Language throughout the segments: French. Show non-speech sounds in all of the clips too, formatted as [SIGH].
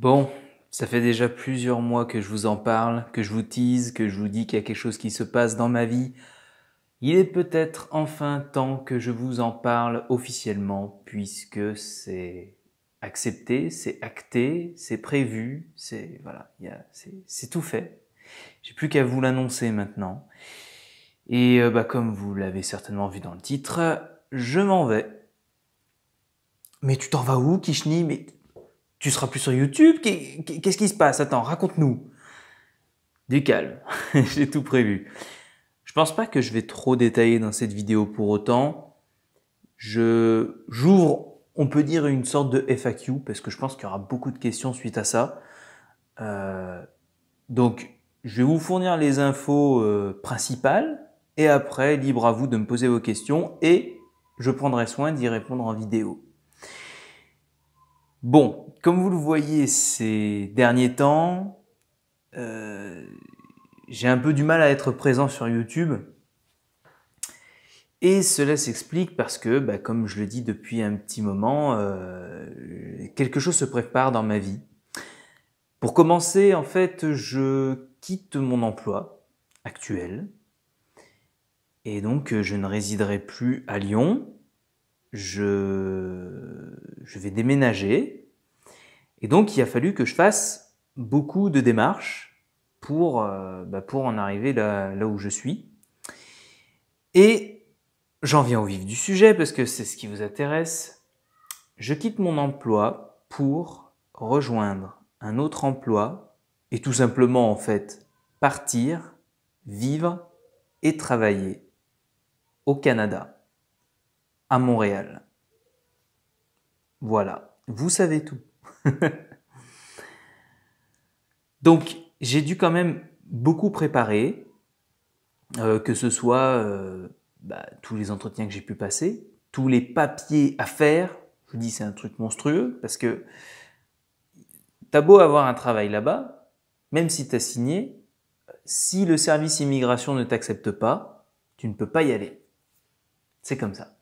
Bon, ça fait déjà plusieurs mois que je vous en parle, que je vous tease, que je vous dis qu'il y a quelque chose qui se passe dans ma vie. Il est peut-être enfin temps que je vous en parle officiellement, puisque c'est accepté, c'est acté, c'est prévu, c'est voilà, c'est tout fait. J'ai plus qu'à vous l'annoncer maintenant. Et euh, bah, comme vous l'avez certainement vu dans le titre, je m'en vais. Mais tu t'en vas où, Kishni Mais tu seras plus sur YouTube Qu'est-ce qui se passe Attends, raconte-nous. Du calme, [LAUGHS] j'ai tout prévu. Je pense pas que je vais trop détailler dans cette vidéo pour autant. Je j'ouvre, on peut dire une sorte de FAQ parce que je pense qu'il y aura beaucoup de questions suite à ça. Euh, donc, je vais vous fournir les infos euh, principales et après, libre à vous de me poser vos questions et je prendrai soin d'y répondre en vidéo. Bon, comme vous le voyez ces derniers temps, euh, j'ai un peu du mal à être présent sur YouTube. Et cela s'explique parce que, bah, comme je le dis depuis un petit moment, euh, quelque chose se prépare dans ma vie. Pour commencer, en fait, je quitte mon emploi actuel. Et donc, je ne résiderai plus à Lyon. je vais déménager et donc, il a fallu que je fasse beaucoup de démarches pour, euh, bah, pour en arriver là où je suis. Et j'en viens au vif du sujet parce que c'est ce qui vous intéresse. Je quitte mon emploi pour rejoindre un autre emploi et tout simplement en fait partir, vivre et travailler au Canada, à Montréal. Voilà, vous savez tout. [LAUGHS] Donc, j'ai dû quand même beaucoup préparer, euh, que ce soit euh, bah, tous les entretiens que j'ai pu passer, tous les papiers à faire. Je dis c'est un truc monstrueux parce que t'as beau avoir un travail là-bas, même si t'as signé, si le service immigration ne t'accepte pas, tu ne peux pas y aller. C'est comme ça.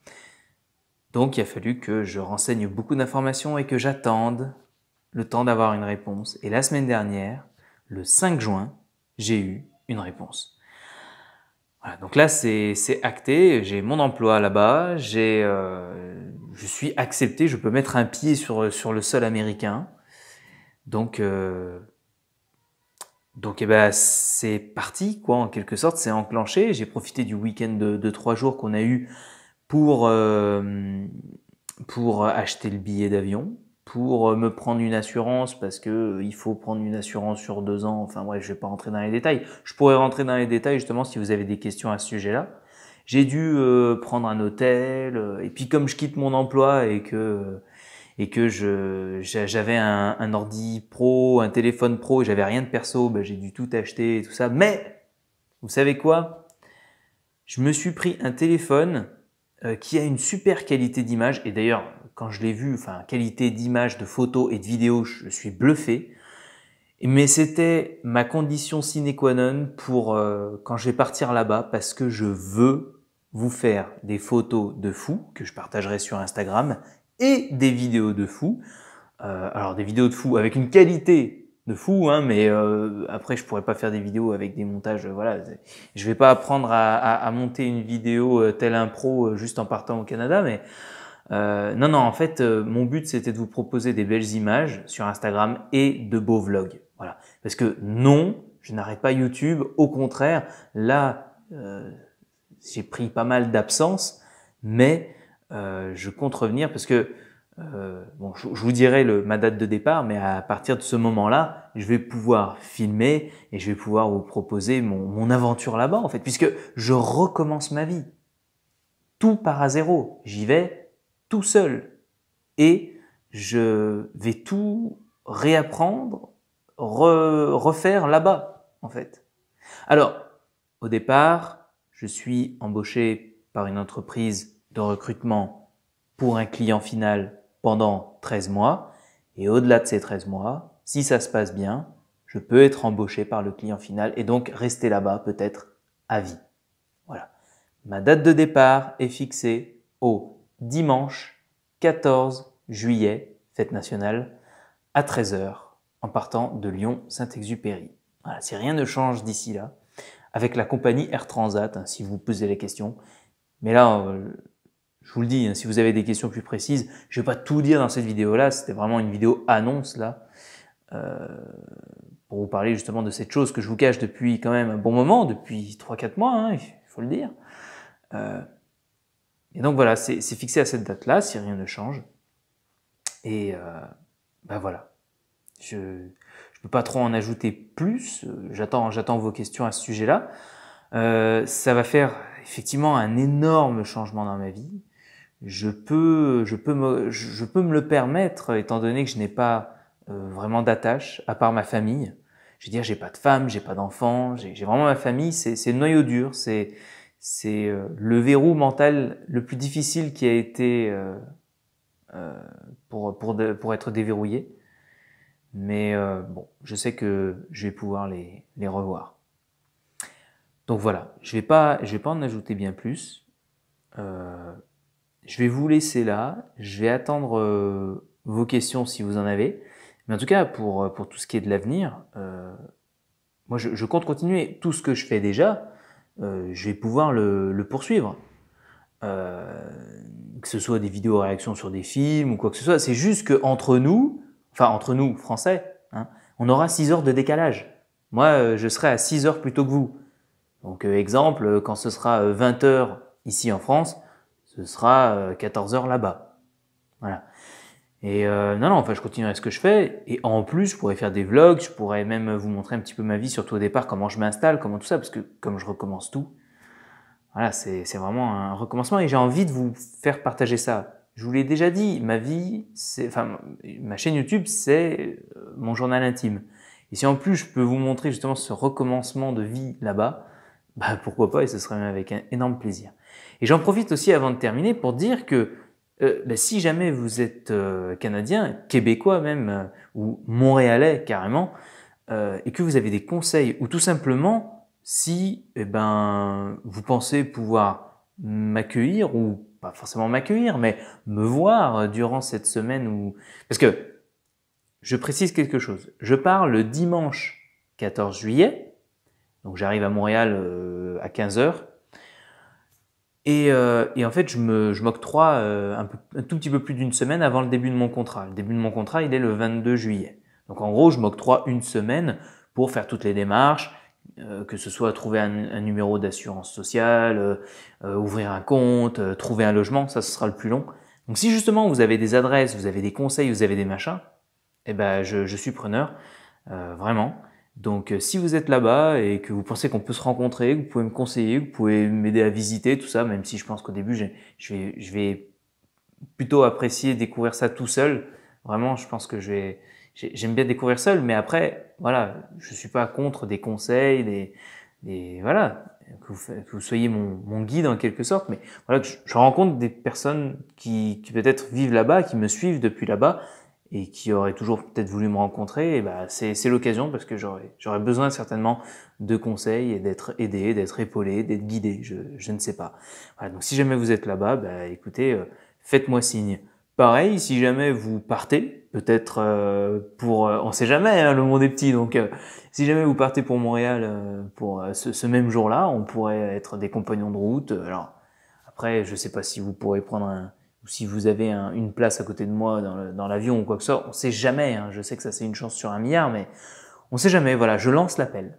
Donc il a fallu que je renseigne beaucoup d'informations et que j'attende le temps d'avoir une réponse. Et la semaine dernière, le 5 juin, j'ai eu une réponse. Voilà, donc là, c'est acté, j'ai mon emploi là-bas, j'ai euh, je suis accepté, je peux mettre un pied sur, sur le sol américain. Donc, euh, donc eh ben, c'est parti, quoi, en quelque sorte, c'est enclenché. J'ai profité du week-end de, trois jours qu'on a eu pour, euh, pour acheter le billet d'avion, pour euh, me prendre une assurance parce que euh, il faut prendre une assurance sur deux ans. Enfin bref, je vais pas rentrer dans les détails. Je pourrais rentrer dans les détails justement si vous avez des questions à ce sujet-là. J'ai dû euh, prendre un hôtel et puis comme je quitte mon emploi et que et que je j'avais un, un, ordi pro, un téléphone pro, j'avais rien de perso, ben j'ai dû tout acheter et tout ça. Mais vous savez quoi Je me suis pris un téléphone qui a une super qualité d'image et d'ailleurs quand je l'ai vu, enfin, qualité d'image, de photo et de vidéo, je suis bluffé. Mais c'était ma condition sine qua non pour euh, quand je vais partir là-bas parce que je veux vous faire des photos de fou que je partagerai sur Instagram et des vidéos de fou. Euh, alors des vidéos de fou avec une qualité de fou, hein, mais euh, après je pourrais pas faire des vidéos avec des montages. voilà, je vais pas apprendre à, à monter une vidéo tel un pro juste en partant au Canada, mais euh, non, non, en fait, euh, mon but, c'était de vous proposer des belles images sur Instagram et de beaux vlogs. Voilà. Parce que non, je n'arrête pas YouTube. Au contraire, là, euh, j'ai pris pas mal d'absence, mais je compte revenir parce que, bon, je, vous dirai ma date de départ, mais à partir de ce moment-là, je vais pouvoir filmer et je vais pouvoir vous proposer mon, aventure là-bas, en fait, puisque je recommence ma vie. Tout part à zéro. J'y vais, tout seul. Et je vais tout réapprendre, refaire là-bas, en fait. Alors, au départ, je suis embauché par une entreprise de recrutement pour un client final pendant 13 mois. Et au-delà de ces 13 mois, si ça se passe bien, je peux être embauché par le client final et donc rester là-bas peut-être à vie. Voilà. Ma date de départ est fixée au dimanche 14 juillet, fête nationale, à 13h, en partant de Lyon-Saint-Exupéry. Voilà, si rien ne change d'ici là, avec la compagnie Air Transat, hein, si vous posez les questions. Mais là, euh, je vous le dis, hein, si vous avez des questions plus précises, je ne vais pas tout dire dans cette vidéo-là, c'était vraiment une vidéo annonce là, euh, pour vous parler justement de cette chose que je vous cache depuis quand même un bon moment, depuis 3-4 mois, hein, il faut le dire. Euh, et donc voilà, c'est fixé à cette date-là, si rien ne change. Et euh, ben voilà, je ne peux pas trop en ajouter plus, j'attends vos questions à ce sujet-là. Euh, ça va faire effectivement un énorme changement dans ma vie. Je peux, je peux, me, je peux me le permettre étant donné que je n'ai pas euh, vraiment d'attache à part ma famille. Je veux dire, j'ai pas de femme, j'ai pas d'enfants, j'ai vraiment ma famille, c'est le noyau dur, c'est c'est euh, le verrou mental le plus difficile qui a été euh, euh, pour, pour, pour être déverrouillé. Mais bon, je sais que je vais pouvoir les, les revoir. Donc voilà, je vais pas, vais pas en ajouter bien plus. je vais vous laisser là. Je vais attendre vos questions si vous en avez. Mais en tout cas, pour, pour tout ce qui est de l'avenir, moi je, compte continuer tout ce que je fais déjà, euh, je vais pouvoir le, poursuivre. Euh, que ce soit des vidéos réactions sur des films ou quoi que ce soit, c'est juste qu'entre nous, enfin entre nous, français, hein, on aura 6 heures de décalage. Moi, euh, je serai à 6 heures plutôt tôt que vous. Donc exemple, quand ce sera 20 heures ici en France, ce sera 14 heures là-bas. Voilà. Et euh, non, non, enfin, je continuerai ce que je fais. Et en plus, je pourrais faire des vlogs, je pourrais même vous montrer un petit peu ma vie, surtout au départ, comment je m'installe, comment tout ça, parce que comme je recommence tout, voilà, c'est vraiment un recommencement. Et j'ai envie de vous faire partager ça. Je vous l'ai déjà dit, ma vie, c'est, enfin, ma chaîne YouTube, c'est euh, mon journal intime. Et si en plus je peux vous montrer justement ce recommencement de vie là-bas, bah pourquoi pas, et ce serait même avec un énorme plaisir. Et j'en profite aussi avant de terminer pour dire que euh, ben, si jamais vous êtes euh, canadien, québécois même, euh, ou montréalais carrément, et que vous avez des conseils, ou tout simplement si eh ben, vous pensez pouvoir m'accueillir, ou pas forcément m'accueillir, mais me voir durant cette semaine, ou... parce que je précise quelque chose, je pars le dimanche 14 juillet, donc j'arrive à Montréal à 15 heures, euh, et, en fait, je m'octroie euh, un, tout petit peu plus d'une semaine avant le début de mon contrat. Le début de mon contrat, il est le 22 juillet. Donc en gros, je m'octroie une semaine pour faire toutes les démarches, euh, que ce soit trouver un, numéro d'assurance sociale, ouvrir un compte, trouver un logement, ça ce sera le plus long. Donc si justement vous avez des adresses, vous avez des conseils, vous avez des machins, eh ben je suis preneur, vraiment. Donc euh, si vous êtes là-bas et que vous pensez qu'on peut se rencontrer, que vous pouvez me conseiller, que vous pouvez m'aider à visiter tout ça, même si je pense qu'au début, je, vais, plutôt apprécier découvrir ça tout seul. Vraiment, je pense que je j'aime bien découvrir seul, mais après, voilà, je suis pas contre des conseils, des, voilà, que vous, soyez mon, guide en quelque sorte, mais voilà, je, rencontre des personnes qui, qui peut-être vivent là-bas, qui me suivent depuis là-bas, et qui aurait toujours peut-être voulu me rencontrer, et bah, c'est, c'est l'occasion parce que j'aurais, j'aurais besoin certainement de conseils et d'être aidé, d'être épaulé, d'être guidé, je, je ne sais pas. Voilà, donc si jamais vous êtes là-bas, bah, écoutez, euh, faites-moi signe. Pareil, si jamais vous partez, peut-être euh, pour, euh, on sait jamais, hein, le monde est petit, donc euh, si jamais vous partez pour Montréal pour ce, ce, même jour-là, on pourrait être des compagnons de route. Alors après, je sais pas si vous pourrez prendre un, ou si vous avez une place à côté de moi dans l'avion ou quoi que ce soit, on sait jamais. Hein. Je sais que ça c'est une chance sur un milliard, mais on sait jamais. Voilà, je lance l'appel.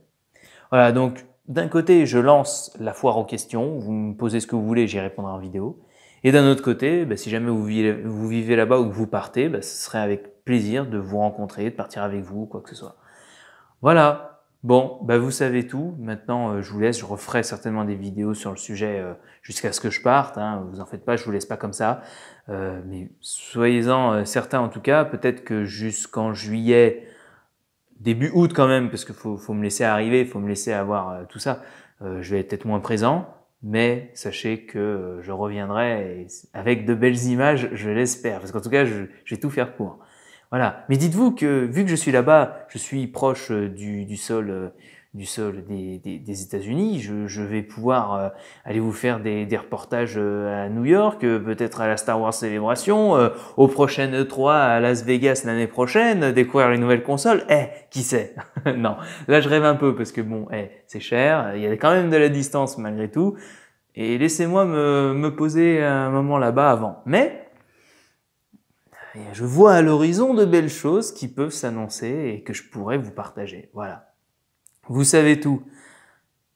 Voilà, donc d'un côté, je lance la foire aux questions. Vous me posez ce que vous voulez, j'y répondrai en vidéo. Et d'un autre côté, bah, si jamais vous vivez, là-bas ou que vous partez, bah, ce serait avec plaisir de vous rencontrer, de partir avec vous, ou quoi que ce soit. Voilà, Bon, bah vous savez tout. Maintenant, euh, je vous laisse. Je referai certainement des vidéos sur le sujet euh, jusqu'à ce que je parte. Hein. Vous en faites pas, je vous laisse pas comme ça. Euh, mais soyez-en certains en tout cas. Peut-être que jusqu'en juillet, début août quand même, parce qu'il faut, me laisser arriver, faut me laisser avoir tout ça. je vais être peut-être moins présent, mais sachez que je reviendrai avec de belles images, je l'espère, parce qu'en tout cas, je, je vais tout faire pour. Voilà. Mais dites-vous que vu que je suis là-bas, je suis proche euh, du, du sol euh, du sol des, des, États-Unis. Je, je, vais pouvoir euh, aller vous faire des, des reportages à New York, peut-être à la Star Wars Célébration, au prochain E3 à Las Vegas l'année prochaine, découvrir les nouvelles consoles. Eh, qui sait [LAUGHS] Non, là je rêve un peu parce que bon, eh, c'est cher, il y a quand même de la distance malgré tout. Et laissez-moi me, me poser un moment là-bas avant. Mais je vois à l'horizon de belles choses qui peuvent s'annoncer et que je pourrais vous partager. Voilà. Vous savez tout.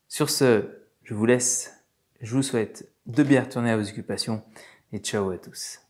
Sur ce, je vous laisse. Je vous souhaite de bien retourner à vos occupations et ciao à tous.